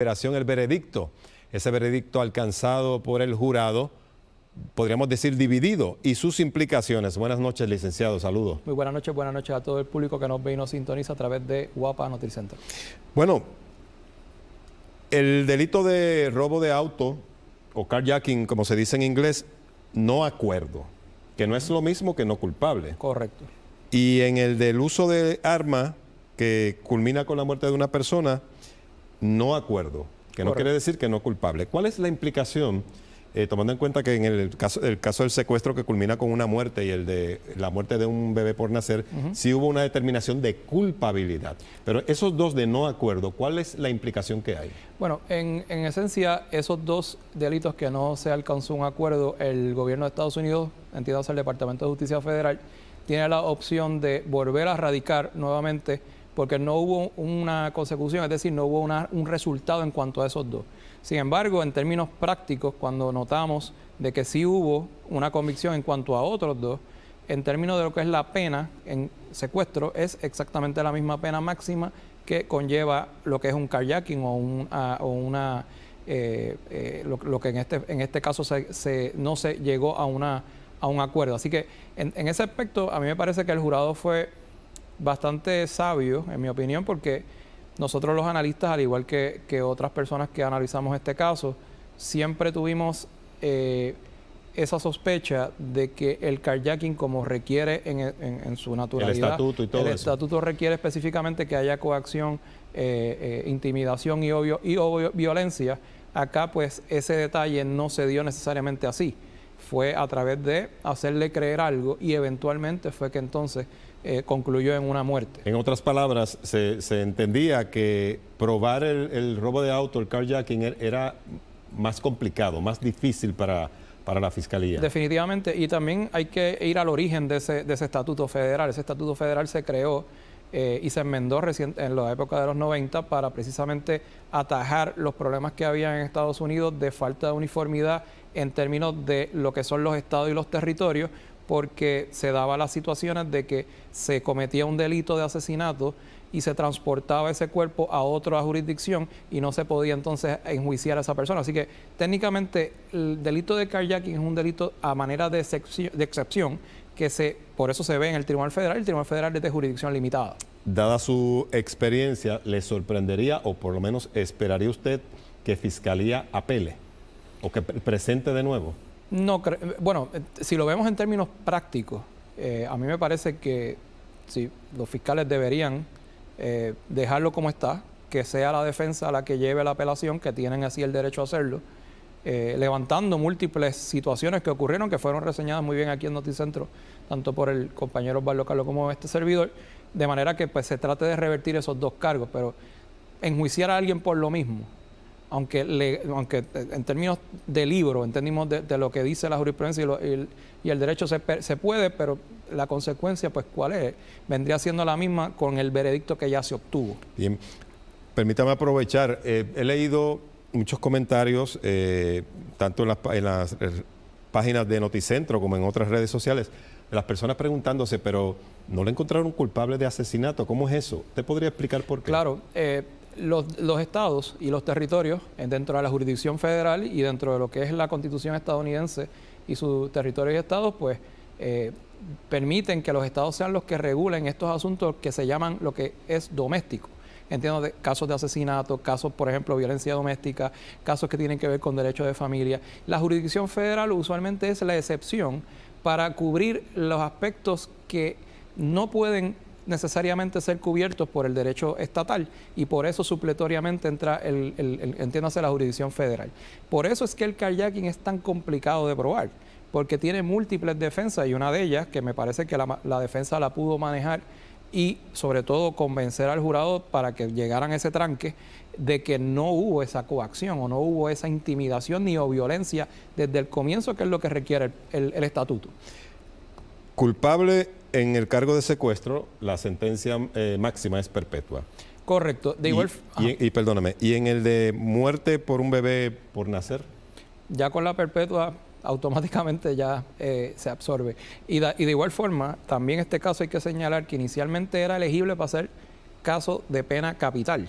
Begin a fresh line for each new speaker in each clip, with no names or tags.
el veredicto. Ese veredicto alcanzado por el jurado, podríamos decir dividido, y sus implicaciones. Buenas noches, licenciado. Saludos.
Muy buenas noches, buenas noches a todo el público que nos ve y nos sintoniza a través de Guapa Noticentro.
Bueno, el delito de robo de auto, o carjacking, como se dice en inglés, no acuerdo, que no es lo mismo que no culpable. Correcto. Y en el del uso de arma, que culmina con la muerte de una persona, no acuerdo, que no quiere decir que no culpable. ¿Cuál es la implicación, eh, tomando en cuenta que en el caso, el caso del secuestro que culmina con una muerte y el de la muerte de un bebé por nacer, si sí hubo una determinación de culpabilidad? Pero esos dos de no acuerdo, ¿cuál es la implicación que hay?
Bueno, en, esencia, esos dos delitos que no se alcanzó un acuerdo, el gobierno de Estados Unidos, entidades el Departamento de Justicia Federal, tiene la opción de volver a radicar nuevamente porque no hubo una consecución, es decir, no hubo un resultado en cuanto a esos dos. Sin embargo, en términos prácticos, cuando notamos de que sí hubo una convicción en cuanto a otros dos, en términos de lo que es la pena en secuestro, es exactamente la misma pena máxima que conlleva lo que es un kayaking o, una... Eh, eh, lo, que en este, en este caso se, no se llegó a, una, un acuerdo. Así que en, ese aspecto a mí me parece que el jurado fue bastante sabio, en mi opinión, porque nosotros los analistas, al igual que, que otras personas que analizamos este caso, siempre tuvimos eh, esa sospecha de que el carjacking, como requiere en, en, su naturaleza el estatuto, el estatuto requiere específicamente que haya coacción, eh, eh, intimidación y, obvio, y obvio, violencia. Acá, pues, ese detalle no se dio necesariamente así fue a través de hacerle creer algo y eventualmente fue que entonces eh, concluyó en una muerte.
En otras palabras, se, entendía que probar el, robo de auto, el carjacking, e-, era más complicado, más difícil para, para la fiscalía.
Definitivamente, y también hay que ir al origen de ese, de ese estatuto federal. Ese estatuto federal se creó eh, y se enmendó en la época de los 90 para precisamente atajar los problemas que había en Estados Unidos de falta de uniformidad en términos de lo que son los estados y los territorios, porque se daba las situaciones de que se cometía un delito de asesinato y se transportaba ese cuerpo a otra jurisdicción y no se podía entonces enjuiciar a esa persona. Así que técnicamente el delito de carjacking es un delito a manera de excepción que se, por eso se ve en el Tribunal Federal, el Tribunal Federal es de jurisdicción limitada.
Dada su experiencia, ¿le sorprendería o por lo menos esperaría usted que Fiscalía apele o que presente de nuevo?
No, bueno, eh, si lo vemos en términos prácticos, eh, a mí me parece que sí, los fiscales deberían eh, dejarlo como está, que sea la defensa la que lleve la apelación, que tienen así el derecho a hacerlo eh, levantando múltiples situaciones que ocurrieron, que fueron reseñadas muy bien aquí en Noticentro, tanto por el compañero Osvaldo Carlos como este servidor, de manera que pues, se trate de revertir esos dos cargos, pero enjuiciar a alguien por lo mismo, aunque, aunque eh, en términos de libro, entendimos de, lo que dice la jurisprudencia y, el, derecho se, puede, pero la consecuencia, pues, ¿cuál es? Vendría siendo la misma con el veredicto que ya se obtuvo.
Bien, permítame aprovechar, eh, he leído muchos comentarios, eh, tanto en las, eh, páginas de Noticentro como en otras redes sociales, las personas preguntándose, pero no le encontraron culpable de asesinato, ¿cómo es eso? ¿Te podría explicar por qué? Claro,
eh, los, estados y los territorios dentro de la jurisdicción federal y dentro de lo que es la constitución estadounidense y sus territorios y estados, pues permiten que los estados sean los que regulen estos asuntos que se llaman lo que es doméstico entiendo, casos de asesinato, casos, por ejemplo, violencia doméstica, casos que tienen que ver con derechos de familia. La jurisdicción federal usualmente es la excepción para cubrir los aspectos que no pueden necesariamente ser cubiertos por el derecho estatal y por eso supletoriamente entra el, el, entiéndase la jurisdicción federal. Por eso es que el kayaking es tan complicado de probar, porque tiene múltiples defensas y una de ellas, que me parece que la, la defensa la pudo manejar y sobre todo convencer al jurado para que llegaran a ese tranque de que no hubo esa coacción o no hubo esa intimidación ni o violencia desde el comienzo, que es lo que requiere el, estatuto.
Culpable en el cargo de secuestro, la sentencia eh, máxima es perpetua.
Correcto. y,
perdóname, ¿y en el de muerte por un bebé por nacer?
Ya con la perpetua automáticamente ya eh, se absorbe. Y, de igual forma, también este caso hay que señalar que inicialmente era elegible para ser caso de pena capital.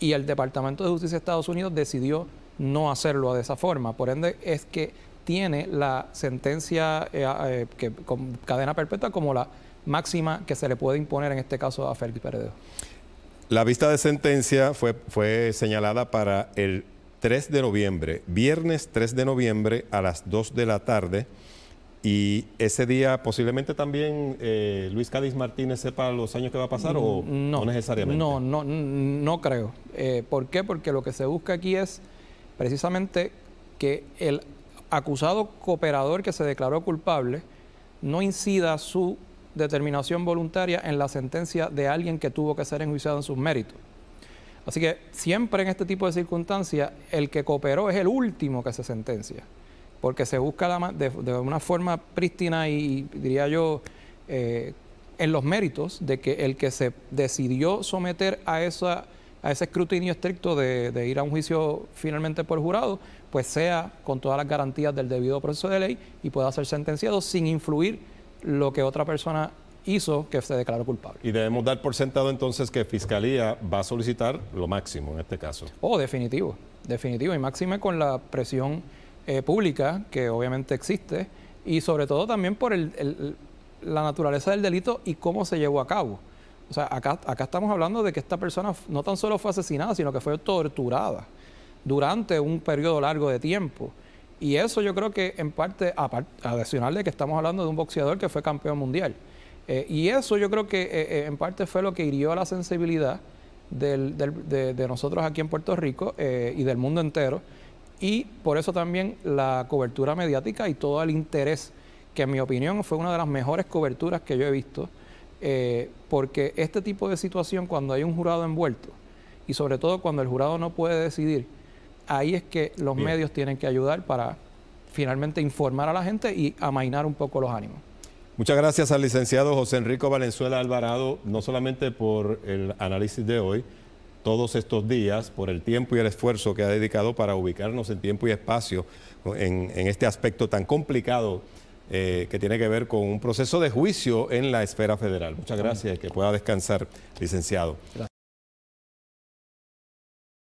Y el Departamento de Justicia de Estados Unidos decidió no hacerlo de esa forma. Por ende, es que tiene la sentencia eh, eh, con cadena perpetua como la máxima que se le puede imponer en este caso a Félix Peredo.
La vista de sentencia fue, fue señalada para el 3 de noviembre, viernes 3 de noviembre a las 2 de la tarde. Y ese día posiblemente también eh, Luis Cádiz Martínez sepa los años
que va a pasar o mm, no, necesariamente. No, no, no creo. Eh, ¿Por qué? Porque lo que se busca aquí es precisamente que el acusado cooperador que se declaró culpable no incida su determinación voluntaria en la sentencia de alguien que tuvo que ser enjuiciado en sus méritos. Así que siempre en este tipo de circunstancias, el que cooperó es el último que se sentencia, porque se busca la, de, una forma prístina y, diría yo, eh, en los méritos de que el que se decidió someter a esa a ese escrutinio estricto de, de, ir a un juicio finalmente por jurado, pues sea con todas las garantías del debido proceso de ley y pueda ser sentenciado sin influir lo que otra persona hizo que se declaró culpable. Y
debemos dar por sentado entonces que Fiscalía va a solicitar lo máximo en este caso.
Oh, definitivo, definitivo. Y máxime con la presión eh, pública que obviamente existe y sobre todo también por el, la naturaleza del delito y cómo se llevó a cabo. O sea, acá, acá estamos hablando de que esta persona no tan solo fue asesinada, sino que fue torturada durante un periodo largo de tiempo. Y eso yo creo que en parte, adicional de que estamos hablando de un boxeador que fue campeón mundial. Eh, y eso yo creo que eh, eh, en parte fue lo que hirió la sensibilidad de, nosotros aquí en Puerto Rico y del mundo entero. Y por eso también la cobertura mediática y todo el interés, que en mi opinión fue una de las mejores coberturas que yo he visto, porque este tipo de situación cuando hay un jurado envuelto, y sobre todo cuando el jurado no puede decidir, ahí es que los medios tienen que ayudar para finalmente informar a la gente y amainar un poco los ánimos.
Muchas gracias al licenciado José Enrico Valenzuela Alvarado, no solamente por el análisis de hoy, todos estos días, por el tiempo y el esfuerzo que ha dedicado para ubicarnos en tiempo y espacio en, este aspecto tan complicado eh, que tiene que ver con un proceso de juicio en la esfera federal. Muchas gracias y que pueda descansar, licenciado.